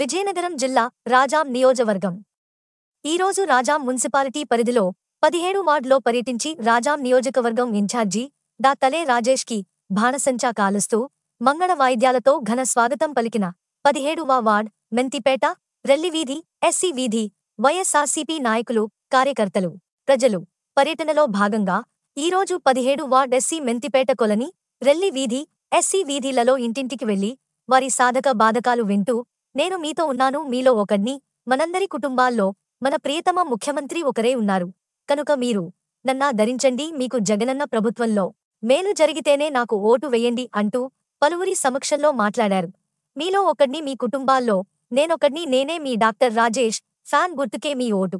విజయనగరం జిల్లా రాజాం నియోజవర్గం ఈరోజు రాజాం మున్సిపాలిటీ పరిధిలో పదిహేడు వార్డులో పర్యటించి రాజాం నియోజకవర్గం ఇన్ఛార్జీ డా తలే రాజేష్కి బాణసంచా కాలుస్తూ మంగళ వాయిద్యాలతో ఘన స్వాగతం పలికిన పదిహేడువ వార్డ్ మెంతిపేట రెల్లివీధి ఎస్సీ వీధి వైఎస్ఆర్సీపీ నాయకులు కార్యకర్తలు ప్రజలు పర్యటనలో భాగంగా ఈరోజు పదిహేడు ward SC Menthipeta colony Relli వీధి ఎస్సీ వీధిలలో ఇంటింటికి వెళ్లి వారి సాధక బాధకాలు వింటూ నేను మీతో ఉన్నాను మీలో ఒకడ్ని మనందరి కుటుంబాల్లో మన ప్రియతమ ముఖ్యమంత్రి ఒకరే ఉన్నారు కనుక మీరు నన్నా ధరించండి మీకు జగనన్న ప్రభుత్వంలో మేలు జరిగితేనే నాకు ఓటు వేయండి అంటూ పలువురి సమక్షంలో మాట్లాడారు మీలో ఒకడ్ని మీ కుటుంబాల్లో నేనొకడ్ని నేనే మీ డాక్టర్ రాజేష్ ఫ్యాన్ గుర్తుకే మీ ఓటు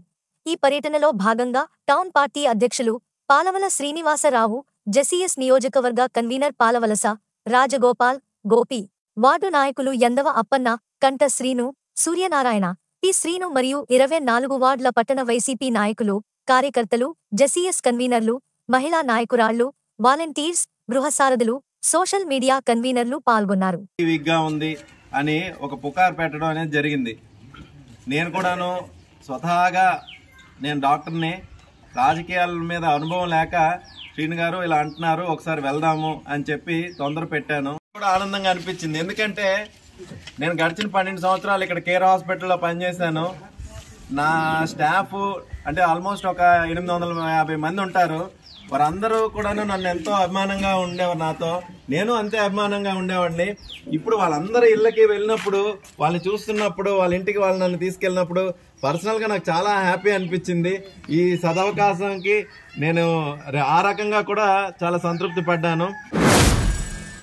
ఈ పర్యటనలో భాగంగా టౌన్ పార్టీ అధ్యక్షులు పాలవల శ్రీనివాసరావు జెసిఎస్ నియోజకవర్గ కన్వీనర్ పాలవలస రాజగోపాల్ గోపి వార్డు నాయకులు ఎందవ అప్పన్న కంట శ్రీను సూర్యనారాయణ పి శ్రీను మరియు ఇరవై నాలుగు వార్డుల పట్టణ వైసీపీ నాయకులు కార్యకర్తలు జెసిఎస్ కన్వీనర్లు మహిళా నాయకురాళ్లు వాలంటీర్స్ గృహసారథులు సోషల్ మీడియా కన్వీనర్లు పాల్గొన్నారు ఉంది అని ఒక పుకార్ పెట్టడం అనేది జరిగింది నేను కూడాను స్వతహాగా నేను డాక్టర్ని రాజకీయాల మీద అనుభవం లేక శ్రీను గారు ఇలా అంటున్నారు ఒకసారి వెళ్దాము అని చెప్పి తొందర పెట్టాను కూడా ఆనందంగా అనిపించింది ఎందుకంటే నేను గడిచిన పన్నెండు సంవత్సరాలు ఇక్కడ కేర్ హాస్పిటల్లో పనిచేశాను నా స్టాఫ్ అంటే ఆల్మోస్ట్ ఒక ఎనిమిది వందల యాభై మంది ఉంటారు వారందరూ కూడాను నన్ను ఎంతో అభిమానంగా ఉండేవారు నాతో నేను అంతే అభిమానంగా ఉండేవాడిని ఇప్పుడు వాళ్ళందరి ఇళ్ళకి వెళ్ళినప్పుడు వాళ్ళు చూస్తున్నప్పుడు వాళ్ళ ఇంటికి వాళ్ళు నన్ను తీసుకెళ్ళినప్పుడు పర్సనల్గా నాకు చాలా హ్యాపీ అనిపించింది ఈ సదవకాశంకి నేను ఆ రకంగా కూడా చాలా సంతృప్తి పడ్డాను